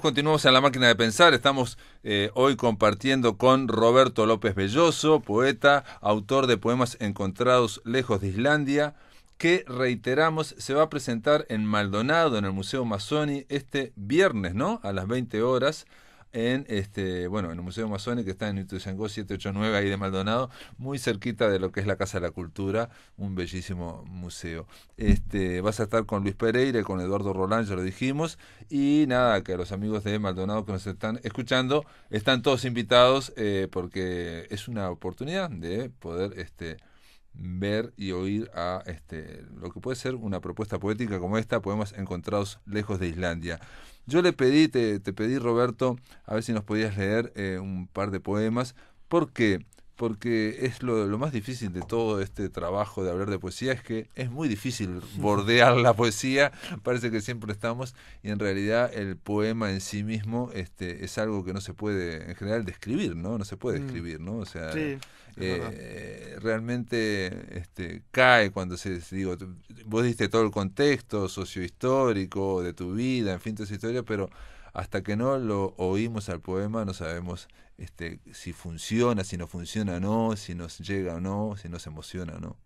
continuamos en la máquina de pensar. Estamos eh, hoy compartiendo con Roberto López Belloso, poeta, autor de poemas encontrados lejos de Islandia, que reiteramos se va a presentar en Maldonado, en el Museo Mazzoni, este viernes, ¿no? A las 20 horas en este, bueno, en el Museo Amazónico que está en Ituzaingó 789 ahí de Maldonado, muy cerquita de lo que es la Casa de la Cultura, un bellísimo museo. Este, vas a estar con Luis Pereira con Eduardo Roland, ya lo dijimos, y nada, que los amigos de Maldonado que nos están escuchando, están todos invitados eh, porque es una oportunidad de poder este ver y oír a este lo que puede ser una propuesta poética como esta, poemas encontrados lejos de Islandia. Yo le pedí, te, pedí Roberto, a ver si nos podías leer eh, un par de poemas, porque porque es lo, más difícil de todo este trabajo de hablar de poesía, es que es muy difícil bordear la poesía, parece que siempre estamos, y en realidad el poema en sí mismo este, es algo que no se puede en general describir, ¿no? No se puede mm. escribir, ¿no? O sea, eh, realmente este, cae cuando se, digo, vos diste todo el contexto sociohistórico de tu vida, en fin, toda esa historia, pero hasta que no lo oímos al poema no sabemos este, si funciona, si no funciona o no, si nos llega o no, si nos emociona o no.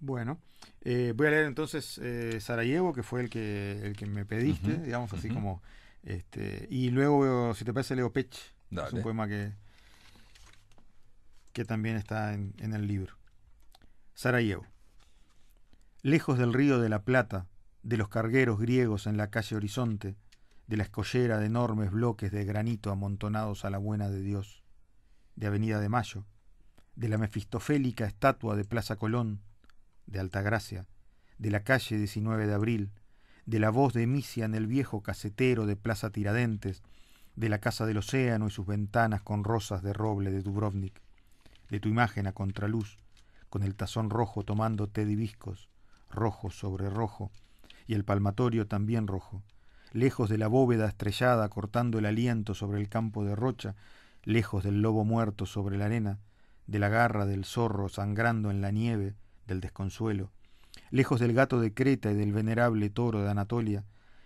Bueno, eh, voy a leer entonces eh, Sarajevo, que fue el que, el que me pediste, digamos así como... Este, y luego, si te parece, leo Pech. Es un poema que, que también está en, en el libro. Sarajevo. Lejos del río de la Plata, de los cargueros griegos en la calle Horizonte, de la escollera de enormes bloques de granito amontonados a la buena de Dios, de Avenida de Mayo, de la mefistofélica estatua de Plaza Colón, de Altagracia, de la calle 19 de Abril, de la voz de Misia en el viejo casetero de Plaza Tiradentes, de la Casa del Océano y sus ventanas con rosas de roble de Dubrovnik, de tu imagen a contraluz, con el tazón rojo tomando té de rojo sobre rojo, y el palmatorio también rojo, lejos de la bóveda estrellada cortando el aliento sobre el campo de rocha, lejos del lobo muerto sobre la arena, de la garra del zorro sangrando en la nieve, del desconsuelo, lejos del gato de Creta y del venerable toro de Anatolia,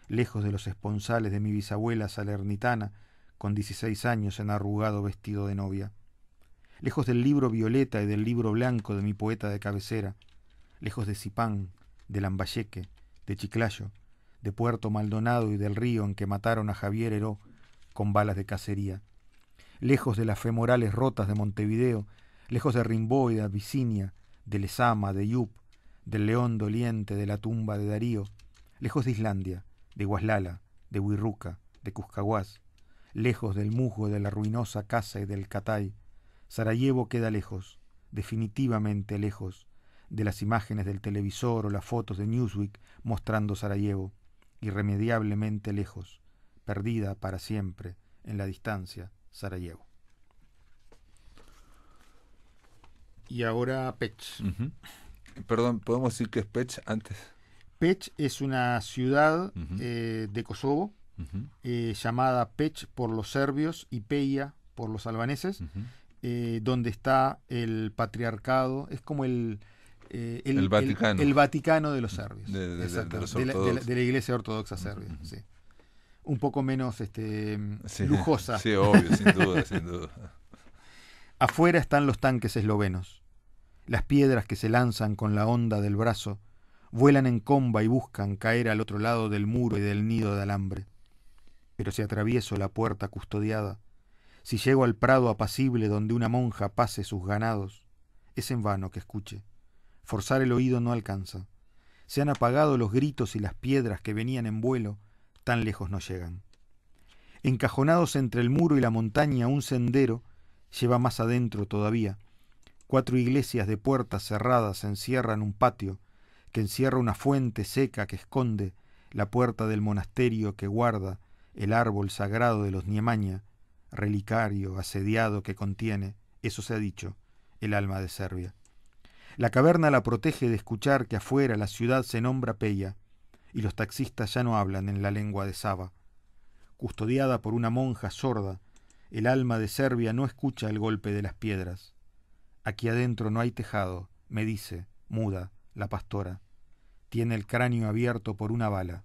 lejos de los esponsales de mi bisabuela salernitana, con dieciséis años en arrugado vestido de novia, lejos del libro violeta y del libro blanco de mi poeta de cabecera, lejos de Cipán, de Lambayeque, de Chiclayo, de Puerto Maldonado y del río en que mataron a Javier Heró con balas de cacería. Lejos de las femorales rotas de Montevideo, lejos de y de Abisinia, de Lezama, de Yup, del León doliente, de la tumba de Darío, lejos de Islandia, de Guaslala, de Huirruca, de Cuscaguás, lejos del musgo de la ruinosa casa y del Catay, Sarajevo queda lejos, definitivamente lejos, de las imágenes del televisor o las fotos de Newsweek mostrando Sarajevo irremediablemente lejos, perdida para siempre en la distancia, Sarajevo. Y ahora Pech. Perdón, ¿podemos decir que es Pech antes? Pech es una ciudad eh, de Kosovo eh, llamada Pech por los serbios y Peia por los albaneses, eh, donde está el patriarcado, es como el, eh, el, Vaticano. de los serbios. De, la, Iglesia Ortodoxa Serbia, Un poco menos este, lujosa. Sí, obvio, sin [LAUGHS] duda. Afuera están los tanques eslovenos. Las piedras que se lanzan con la onda del brazo vuelan en comba y buscan caer al otro lado del muro y del nido de alambre. Pero si atravieso la puerta custodiada, si llego al prado apacible donde una monja pase sus ganados, es en vano que escuche Forzar el oído no alcanza. Se han apagado los gritos y las piedras que venían en vuelo, tan lejos no llegan. Encajonados entre el muro y la montaña, un sendero lleva más adentro todavía. Cuatro iglesias de puertas cerradas encierran un patio, que encierra una fuente seca que esconde la puerta del monasterio que guarda el árbol sagrado de los Niemaña, relicario asediado que contiene, eso se ha dicho, el alma de Serbia. La caverna la protege de escuchar que afuera la ciudad se nombra Pella y los taxistas ya no hablan en la lengua de Saba. Custodiada por una monja sorda, el alma de Serbia no escucha el golpe de las piedras. Aquí adentro no hay tejado, me dice, muda, la pastora. Tiene el cráneo abierto por una bala.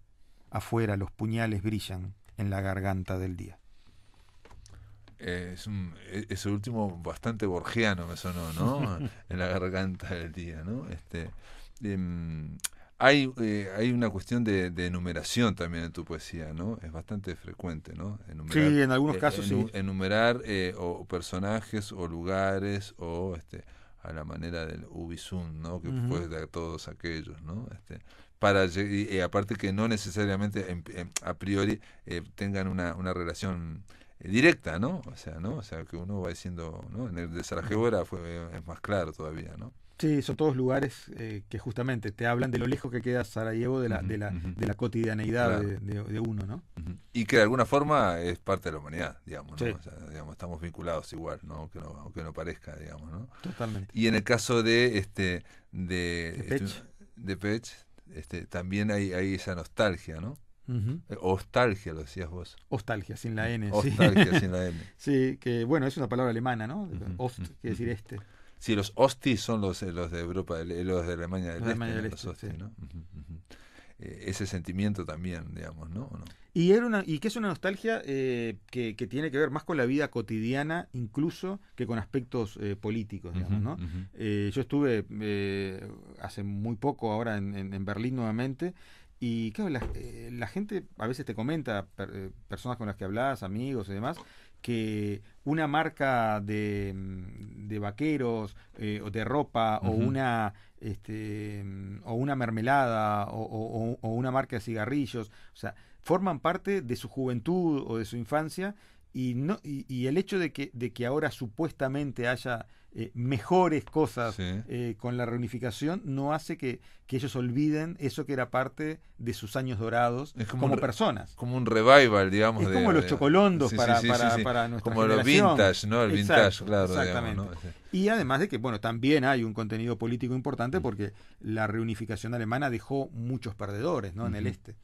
Afuera los puñales brillan en la garganta del día. Eh, es, un, el último bastante borgiano me sonó, ¿no? [LAUGHS] en la garganta del día, ¿no? Este, em, hay, eh, hay una cuestión de, enumeración también en tu poesía, ¿no? Es bastante frecuente, ¿no? Enumerar, sí, en algunos eh, casos sí. Enumerar o personajes o lugares o este, a la manera del Ubisoft, ¿no? Que puede puedes dar todos aquellos, ¿no? Este, para y, aparte que no necesariamente em, em, a priori tengan una, una relación eh, directa, ¿no? O sea, ¿no? O sea, que uno va diciendo, ¿no? En el de Sarajevo era, fue, eh, es más claro todavía, ¿no? Sí, son todos lugares eh, que justamente te hablan de lo lejos que queda Sarajevo de la, de la, de la cotidianeidad de, uno, ¿no? Y que de alguna forma es parte de la humanidad, digamos, ¿no? O sea, digamos estamos vinculados igual, ¿no? Aunque, ¿no? no parezca, digamos, ¿no? Totalmente. Y en el caso de este de, de este, Pech, este, también hay, hay esa nostalgia, ¿no? Eh, ostalgia, lo decías vos. Nostalgia, sin la mm. N. Nostalgia, [LAUGHS] sin la N. sí, que bueno, es una palabra alemana, ¿no? Ost, quiere decir este. Sí, los hostis son los, eh, los de Europa, eh, los de Alemania del Este. ¿no? ese sentimiento también, digamos, ¿no? Y, era una, y que es una nostalgia que, que, tiene que ver más con la vida cotidiana, incluso que con aspectos políticos, digamos, ¿no? yo estuve hace muy poco ahora en Berlín nuevamente y claro, eh, la, gente a veces te comenta, eh, personas con las que hablas, amigos y demás, que una marca de, mm, de vaqueros eh, o de ropa o una este, mm, o una mermelada o, o, una marca de cigarrillos o sea forman parte de su juventud o de su infancia y, no, y, el hecho de que, de que ahora supuestamente haya eh, mejores cosas eh, con la reunificación no hace que, ellos olviden eso que era parte de sus años dorados como, personas. Como un revival, digamos. como los chocolondos para, para, para, Como los vintage, ¿no? El vintage, claro. Exactamente. Y además de que, bueno, también hay un contenido político importante porque la reunificación alemana dejó muchos perdedores, ¿no? En el este.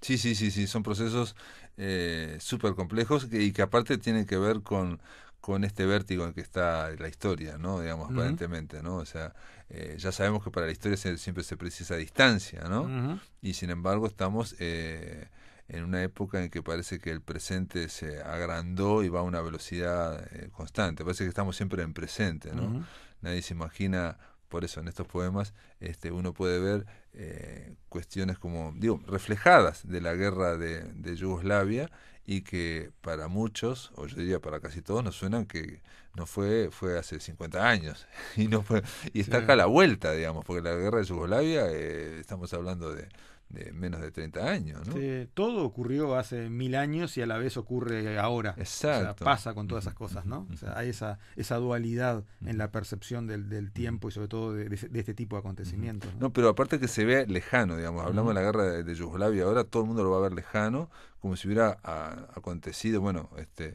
Sí, sí, sí, sí, son procesos eh, súper complejos y que aparte tienen que ver con, con este vértigo en que está la historia, ¿no? Digamos, aparentemente, ¿no? O sea, eh, ya sabemos que para la historia siempre se precisa distancia, ¿no? Y sin embargo estamos... Eh, en una época en que parece que el presente se agrandó y va a una velocidad eh, constante. Parece que estamos siempre en presente, ¿no? Nadie se imagina, por eso en estos poemas este, uno puede ver eh, cuestiones como, digo, reflejadas de la guerra de, Yugoslavia y que para muchos, o yo diría para casi todos, nos suenan que no fue, fue hace 50 años [LAUGHS] y, no fue, y está acá la vuelta, digamos, porque la guerra de Yugoslavia, eh, estamos hablando de de menos de 30 años. ¿no? todo ocurrió hace mil años y a la vez ocurre ahora. Exacto. O sea, pasa con todas esas cosas, ¿no? O sea, hay esa, esa dualidad en la percepción del, del tiempo y sobre todo de, este tipo de acontecimientos. ¿no? pero aparte que se ve lejano, digamos, hablamos de la guerra de, Yugoslavia, ahora todo el mundo lo va a ver lejano, como si hubiera ah, acontecido, bueno, este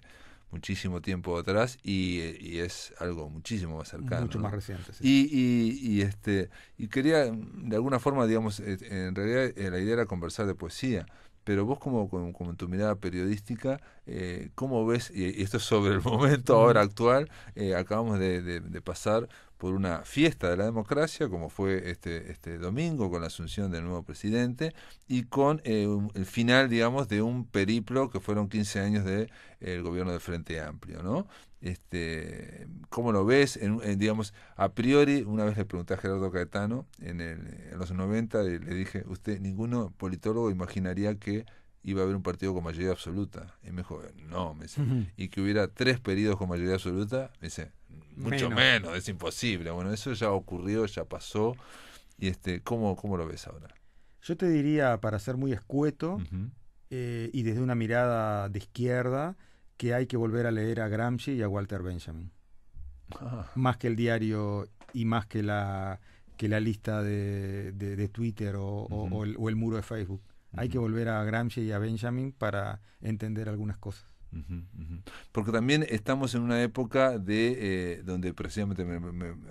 muchísimo tiempo atrás y, es algo muchísimo más cercano. Mucho más reciente, Y, y, este, y quería, de alguna forma, digamos, eh, en realidad eh, la idea era conversar de poesía, pero vos como, como, en tu mirada periodística, eh, ¿cómo ves, y esto es sobre el [LAUGHS] momento ahora actual, eh, acabamos de, pasar por una fiesta de la democracia, como fue este, este domingo con la asunción del nuevo presidente, y con eh, el final, digamos, de un periplo que fueron 15 años del de, el gobierno del Frente Amplio, ¿no? Este, ¿Cómo lo ves? En, digamos, a priori, una vez le pregunté a Gerardo Caetano, en, los 90, le, dije, usted, ninguno politólogo imaginaría que iba a haber un partido con mayoría absoluta. Y me dijo, no, me Y que hubiera tres periodos con mayoría absoluta, me dice, mucho menos. es imposible. Bueno, eso ya ocurrió, ya pasó. Y este, ¿cómo, cómo lo ves ahora? Yo te diría, para ser muy escueto eh, y desde una mirada de izquierda, que hay que volver a leer a Gramsci y a Walter Benjamin. Ah. Más que el diario y más que la, que la lista de, Twitter o, el, muro de Facebook. Hay que volver a Gramsci y a Benjamin para entender algunas cosas. Porque también estamos en una época de eh, donde precisamente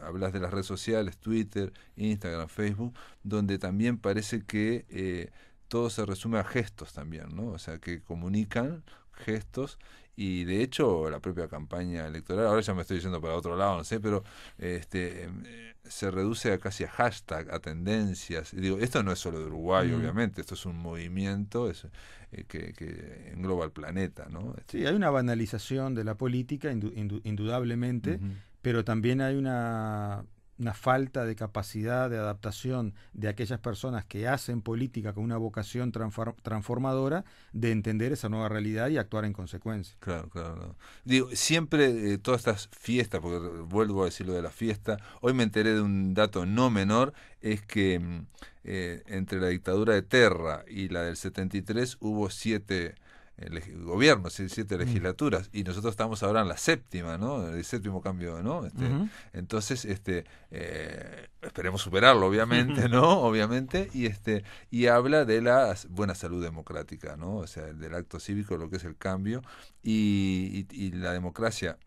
hablas de las redes sociales, Twitter, Instagram, Facebook, donde también parece que eh, todo se resume a gestos también, ¿no? O sea, que comunican gestos y de hecho la propia campaña electoral, ahora ya me estoy diciendo para otro lado, no sé, pero este em, se reduce casi a hashtag, a tendencias. digo, esto no es solo de Uruguay, obviamente, esto es un movimiento es, eh, que, engloba el planeta, ¿no? Sí, hay una banalización de la política, indudablemente, pero también hay una una falta de capacidad de adaptación de aquellas personas que hacen política con una vocación transformadora de entender esa nueva realidad y actuar en consecuencia. Claro, claro. Digo, siempre eh, todas estas fiestas, porque vuelvo a decir lo de la fiesta, hoy me enteré de un dato no menor, es que mm, eh, entre la dictadura de Terra y la del 73 hubo siete el gobierno, siete mm. legislaturas, y nosotros estamos ahora en la séptima, ¿no? El séptimo cambio, ¿no? Este, entonces, este, eh, esperemos superarlo, obviamente, [LAUGHS] ¿no? obviamente, y este, y habla de la buena salud democrática, ¿no? O sea, del acto cívico, lo que es el cambio, y, la democracia,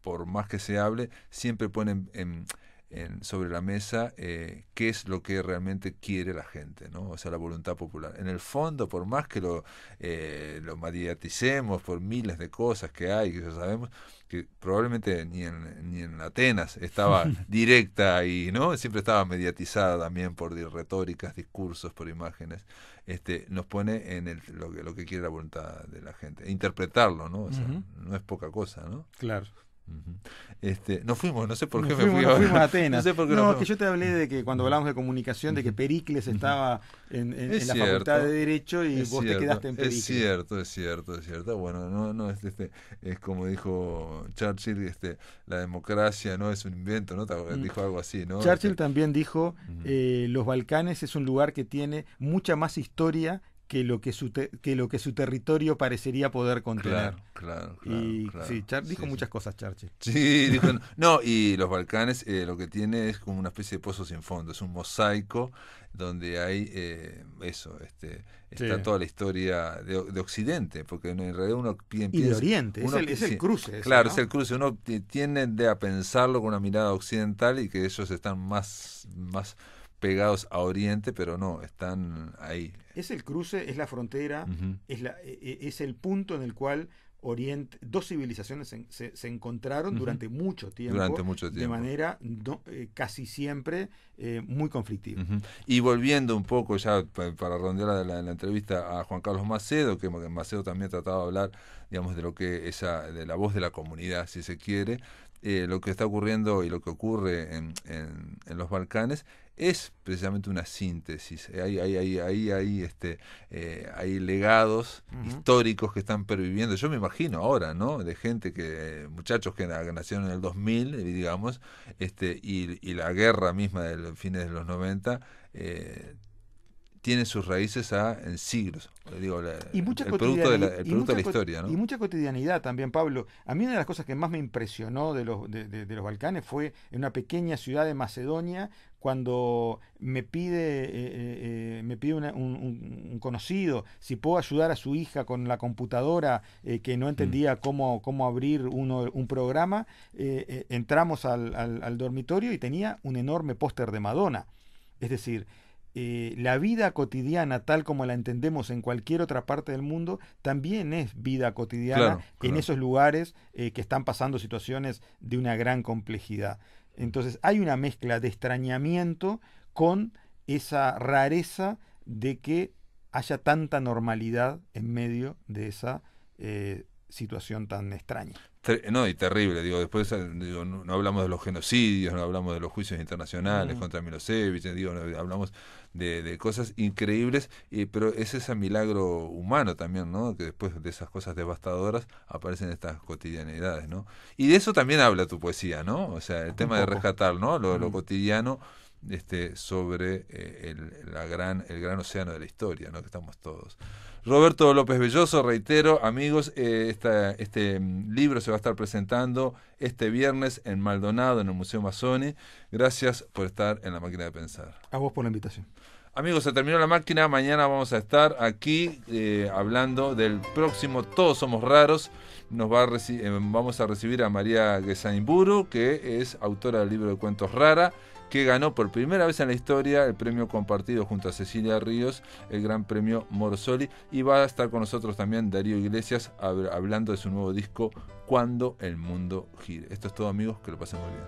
por más que se hable, siempre pone en sobre la mesa eh, qué es lo que realmente quiere la gente, ¿no? o sea, la voluntad popular. En el fondo, por más que lo, eh, lo mediaticemos por miles de cosas que hay, que ya sabemos, que probablemente ni en, ni en Atenas estaba [LAUGHS] directa y ¿no? siempre estaba mediatizada también por retóricas, discursos, por imágenes, este, nos pone en el, lo, que, lo que quiere la voluntad de la gente. interpretarlo, ¿no? sea, no es poca cosa, ¿no? Claro. Este, no fuimos, no sé por qué me fuimos, fui fuimos a Atenas. no, sé que yo te hablé de que cuando hablamos de comunicación, de que Pericles estaba en, la Facultad de Derecho y vos te quedaste en Pericles. Es cierto, es cierto, es cierto. Bueno, no, no, es este, es como dijo Churchill, este, la democracia no es un invento, ¿no? Mm. Dijo algo así, ¿no? Churchill este. también dijo, eh, los Balcanes es un lugar que tiene mucha más historia que lo que su, que lo que su territorio parecería poder contener. Claro, claro, Y, Sí, dijo muchas cosas Charche, Sí, dijo, no, y los Balcanes eh, lo que tiene es como una especie de pozo sin fondo, es un mosaico donde hay eh, eso, este, está toda la historia de, de, Occidente, porque en realidad uno piensa... Y de Oriente, es, el, cruce. Claro, es el cruce, uno tiene a pensarlo con una mirada occidental y que ellos están más... más pegados a Oriente, pero no, están ahí. Es el cruce, es la frontera, es, la, e, e, es el punto en el cual Oriente, dos civilizaciones se, se, encontraron durante, mucho tiempo, De manera eh, casi siempre eh, muy conflictiva. Y volviendo un poco ya para, rondear la, entrevista a Juan Carlos Macedo, que Macedo también ha tratado de hablar, digamos, de lo que esa, de la voz de la comunidad, si se quiere, eh, lo que está ocurriendo y lo que ocurre en los Balcanes es precisamente una síntesis. Eh, hay, hay, hay, este, eh, hay legados históricos que están perviviendo. Yo me imagino ahora, ¿no? De gente que, muchachos que nacieron en el 2000, eh, digamos, este, y, y la guerra misma de fines de los 90, tiene sus raíces a, en siglos. y mucha el producto la, el producto de la historia. ¿no? Y mucha cotidianidad también, Pablo. A mí una de las cosas que más me impresionó de los, de los Balcanes fue en una pequeña ciudad de Macedonia cuando me pide, eh, eh, eh, me pide un, conocido si puedo ayudar a su hija con la computadora que no entendía mm. cómo, abrir un programa, entramos al, dormitorio y tenía un enorme póster de Madonna. Es decir, la vida cotidiana tal como la entendemos en cualquier otra parte del mundo también es vida cotidiana en esos lugares que están pasando situaciones de una gran complejidad. Entonces hay una mezcla de extrañamiento con esa rareza de que haya tanta normalidad en medio de esa eh, situación tan extraña. No, y terrible, digo, después eh, no, hablamos de los genocidios, no hablamos de los juicios internacionales mm. contra Milosevic, eh, digo, no, hablamos de, cosas increíbles, y, pero es ese milagro humano también, ¿no? Que después de esas cosas devastadoras aparecen estas cotidianidades, ¿no? Y de eso también habla tu poesía, ¿no? O sea, el tema de rescatar, ¿no? Lo, lo mm. cotidiano este, sobre eh, el, la gran, el gran océano de la historia, ¿no? que estamos todos. Roberto López Belloso, reitero, amigos, eh, este mm, libro se va a estar presentando este viernes en Maldonado, en el Museo Mazzoni. Gracias por estar en la máquina de pensar. A vos por la invitación. Amigos, se terminó la máquina. Mañana vamos a estar aquí eh, hablando del próximo Todos Somos Raros. Nos va eh, vamos a recibir a María Gesaimburu, que es autora del libro de cuentos Rara, que ganó por primera vez en la historia el premio compartido junto a Cecilia Ríos, el gran premio Morosoli, Y va a estar con nosotros también Darío Iglesias hablando de su nuevo disco, Cuando el Mundo Gire. Esto es todo, amigos. Que lo pasen muy bien.